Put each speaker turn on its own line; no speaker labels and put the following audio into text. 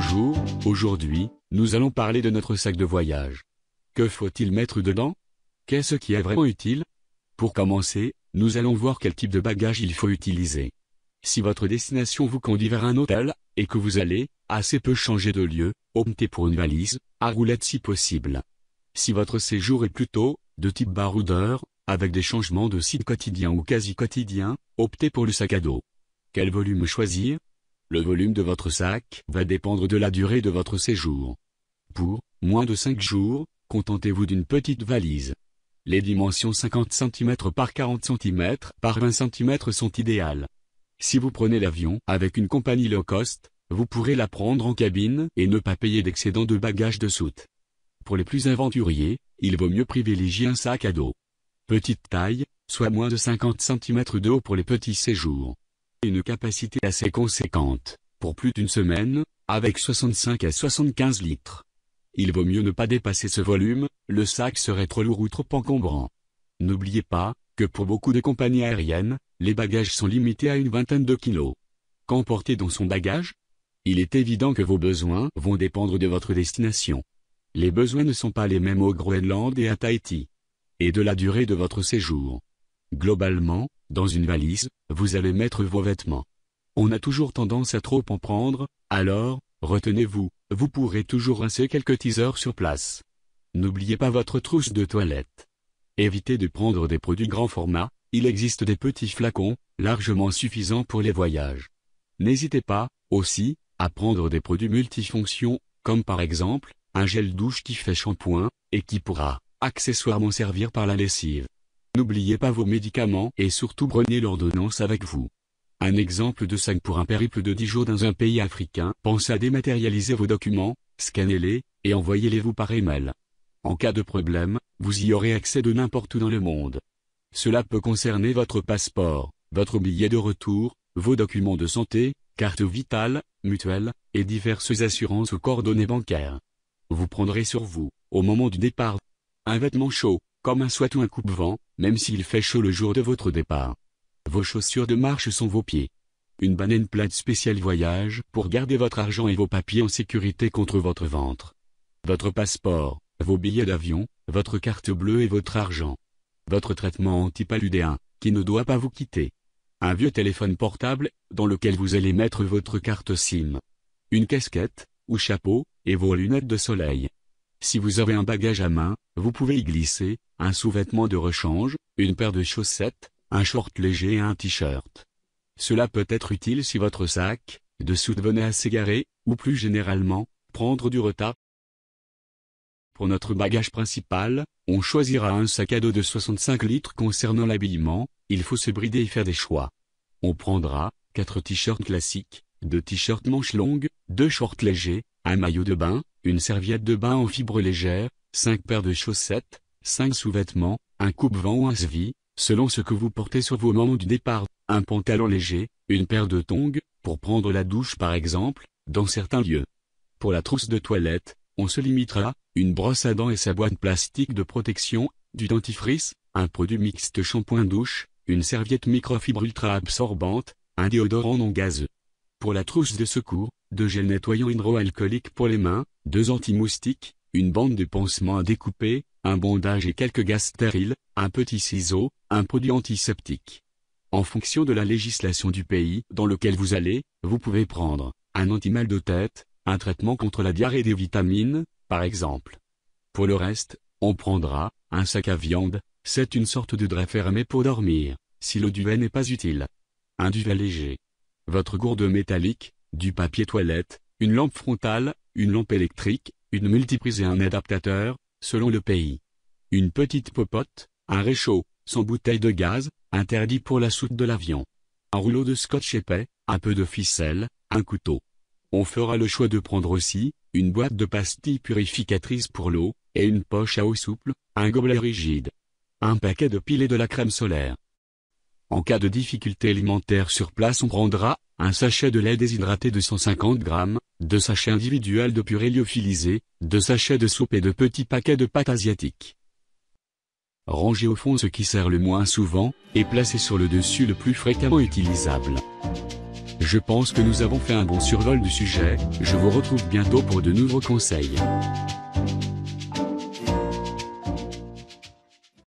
Bonjour, aujourd'hui, nous allons parler de notre sac de voyage. Que faut-il mettre dedans Qu'est-ce qui est vraiment utile Pour commencer, nous allons voir quel type de bagage il faut utiliser. Si votre destination vous conduit vers un hôtel, et que vous allez, assez peu changer de lieu, optez pour une valise, à roulette si possible. Si votre séjour est plutôt, de type baroudeur, avec des changements de site quotidiens ou quasi quotidiens, optez pour le sac à dos. Quel volume choisir le volume de votre sac va dépendre de la durée de votre séjour. Pour moins de 5 jours, contentez-vous d'une petite valise. Les dimensions 50 cm par 40 cm par 20 cm sont idéales. Si vous prenez l'avion avec une compagnie low cost, vous pourrez la prendre en cabine et ne pas payer d'excédent de bagages de soute. Pour les plus aventuriers, il vaut mieux privilégier un sac à dos. Petite taille, soit moins de 50 cm de haut pour les petits séjours une capacité assez conséquente, pour plus d'une semaine, avec 65 à 75 litres. Il vaut mieux ne pas dépasser ce volume, le sac serait trop lourd ou trop encombrant. N'oubliez pas, que pour beaucoup de compagnies aériennes, les bagages sont limités à une vingtaine de kilos. Qu'emporter dans son bagage Il est évident que vos besoins vont dépendre de votre destination. Les besoins ne sont pas les mêmes au Groenland et à Tahiti. Et de la durée de votre séjour. Globalement, dans une valise, vous allez mettre vos vêtements. On a toujours tendance à trop en prendre, alors, retenez-vous, vous pourrez toujours rincer quelques teasers sur place. N'oubliez pas votre trousse de toilette. Évitez de prendre des produits grand format, il existe des petits flacons, largement suffisants pour les voyages. N'hésitez pas, aussi, à prendre des produits multifonctions, comme par exemple, un gel douche qui fait shampoing, et qui pourra, accessoirement servir par la lessive. N'oubliez pas vos médicaments et surtout prenez l'ordonnance avec vous. Un exemple de 5 pour un périple de 10 jours dans un pays africain. Pensez à dématérialiser vos documents, scannez-les, et envoyez-les vous par email. En cas de problème, vous y aurez accès de n'importe où dans le monde. Cela peut concerner votre passeport, votre billet de retour, vos documents de santé, carte vitale, mutuelle, et diverses assurances ou coordonnées bancaires. Vous prendrez sur vous, au moment du départ, un vêtement chaud, comme un sweat ou un coupe-vent, même s'il fait chaud le jour de votre départ. Vos chaussures de marche sont vos pieds. Une banane plate spéciale voyage pour garder votre argent et vos papiers en sécurité contre votre ventre. Votre passeport, vos billets d'avion, votre carte bleue et votre argent. Votre traitement antipaludéen, qui ne doit pas vous quitter. Un vieux téléphone portable, dans lequel vous allez mettre votre carte SIM. Une casquette, ou chapeau, et vos lunettes de soleil. Si vous avez un bagage à main, vous pouvez y glisser, un sous-vêtement de rechange, une paire de chaussettes, un short léger et un t-shirt. Cela peut être utile si votre sac, de soude venait à s'égarer, ou plus généralement, prendre du retard. Pour notre bagage principal, on choisira un sac à dos de 65 litres concernant l'habillement, il faut se brider et faire des choix. On prendra, 4 t-shirts classiques, deux t-shirts manches longues, deux shorts légers, un maillot de bain, une serviette de bain en fibre légère, cinq paires de chaussettes, cinq sous-vêtements, un coupe-vent ou un svi, selon ce que vous portez sur vos moments du départ, un pantalon léger, une paire de tongs, pour prendre la douche par exemple, dans certains lieux. Pour la trousse de toilette, on se limitera, une brosse à dents et sa boîte plastique de protection, du dentifrice, un produit mixte shampoing douche, une serviette microfibre ultra absorbante, un déodorant non gazeux pour la trousse de secours, deux gels nettoyants hydroalcooliques pour les mains, deux anti-moustiques, une bande de pansement à découper, un bondage et quelques gaz stériles, un petit ciseau, un produit antiseptique. En fonction de la législation du pays dans lequel vous allez, vous pouvez prendre un anti-mal de tête, un traitement contre la diarrhée des vitamines, par exemple. Pour le reste, on prendra un sac à viande, c'est une sorte de drap fermé pour dormir, si le duvet n'est pas utile. Un duvet léger votre gourde métallique, du papier toilette, une lampe frontale, une lampe électrique, une multiprise et un adaptateur, selon le pays. Une petite popote, un réchaud, sans bouteille de gaz, interdit pour la soute de l'avion. Un rouleau de scotch épais, un peu de ficelle, un couteau. On fera le choix de prendre aussi, une boîte de pastilles purificatrices pour l'eau, et une poche à eau souple, un gobelet rigide. Un paquet de piles et de la crème solaire. En cas de difficulté alimentaire sur place on prendra, un sachet de lait déshydraté de 150 g, deux sachets individuels de purée lyophilisée, deux sachets de soupe et de petits paquets de pâtes asiatiques. Rangez au fond ce qui sert le moins souvent, et placez sur le dessus le plus fréquemment utilisable. Je pense que nous avons fait un bon survol du sujet, je vous retrouve bientôt pour de nouveaux conseils.